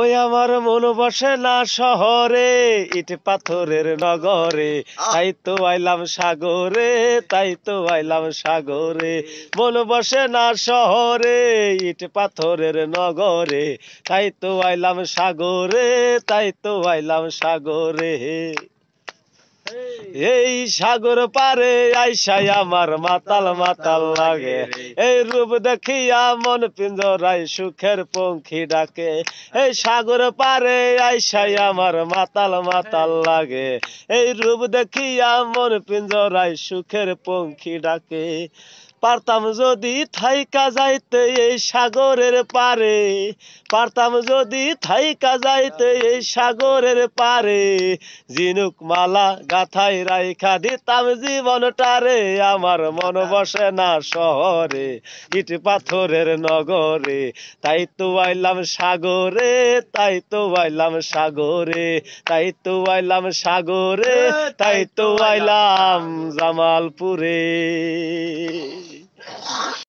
ওই আমার মন বসে না শহরে ইট পাথরের নগরে তাই তো আইলাম সাগরে তাই তো আইলাম সাগরে মন বসে না শহরে ইট পাথরের নগরে তাই তো আইলাম সাগরে তাই তো আইলাম সাগরে এই সাগর পারে আইসাই আমার মাতাল মাতাল লাগে এই রূপ দেখিয়া মন পিঞ্জরাই সুখের পঙ্খী ডাকে এই সাগর পারে আইসাই আমার মাতাল মাতাল লাগে এই রূপ দেখিয়া মন পিঞ্জরাই সুখের পঙ্খী ডাকে পারতাম যদি থাইকা যাইতে এই সাগরের পারে পারতাম যদি থাইকা যাইতে এই সাগরের পারে জিনুক মালা গাথায় রাইখা দিতাম রে আমার মন বসে না শহরে ইট পাথরের নগরে তাই তো আইলাম সাগরে তাই তো আইলাম সাগরে তাই তো আইলাম সাগরে তাই তো আইলাম জামালপুরে